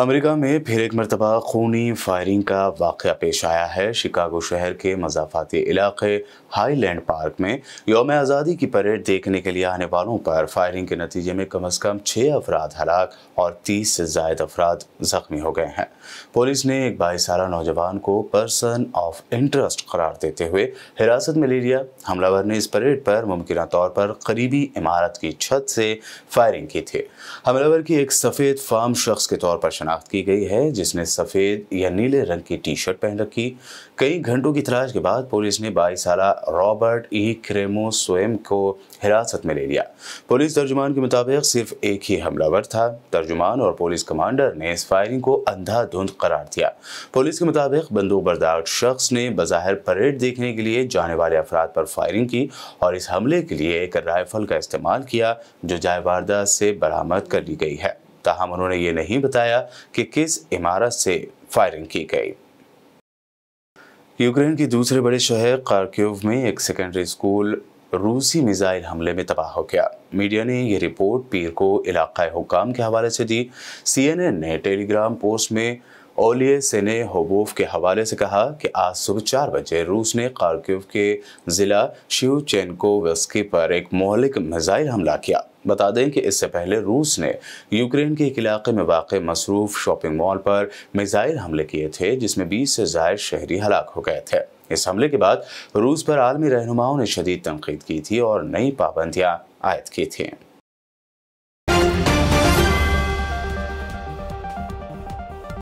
America में फिर एक मरतबा खूनी फायरिंग का वाक़ पेश आया है शिकागो शहर के मजाफाती इलाके हाईलैंड पार्क में योम आज़ादी की परेड देखने के लिए आने वालों पर फायरिंग के नतीजे में कम अज़ कम छः अफराद हलाक और तीस से जायद अफराद ज़ख्मी हो गए हैं पुलिस ने एक बाईस साल नौजवान को पर्सन ऑफ इंटरेस्ट करार देते हुए हिरासत में ले लिया हमलावर ने इस परेड पर मुमकिन तौर पर करीबी इमारत की छत से फायरिंग की थी हमलावर की एक सफ़ेद फार्म शख्स के तौर पर शनाख्त की गई है जिसने सफ़ेद या नीले रंग की टी शर्ट पहन रखी कई घंटों की तलाश के बाद पुलिस ने बाईस साल रॉबर्ट ई क्रेमो स्वयं को हिरासत में ले लिया पुलिस तर्जुमान के मुताबिक सिर्फ एक ही हमलावर था तर्जुमान और पुलिस कमांडर ने इस फायरिंग को अंधाधुंध करार दिया पुलिस के मुताबिक बंदूक बर्दाश्त शख्स ने बाहर परेड देखने के लिए जाने वाले अफराद पर फायरिंग की और इस हमले के लिए एक राइफल का इस्तेमाल किया जो जायवारदा से बरामद कर ली गई है ताहम उन्होंने ये नहीं बताया कि किस इमारत से फायरिंग की गई यूक्रेन के दूसरे बड़े शहर कार्क्यूव में एक सेकेंडरी स्कूल रूसी मिसाइल हमले में तबाह हो गया मीडिया ने यह रिपोर्ट पीर को इलाका हुकाम के हवाले से दी सीएनएन ने टेलीग्राम पोस्ट में ओलिए सेने होबोव के हवाले से कहा कि आज सुबह चार बजे रूस ने कार्क्यूव के ज़िला शिव चैनकोवस्की पर एक मौलिक मिसाइल हमला किया बता दें कि इससे पहले रूस ने यूक्रेन के एक इलाके में वाक़ मसरूफ़ शॉपिंग मॉल पर मिज़ाइल हमले किए थे जिसमें बीस से जायद शहरी हलाक हो गए थे इस हमले के बाद रूस पर आलमी रहनुमाओं ने शदीद तनकीद की थी और नई पाबंदियाँ आयद की थीं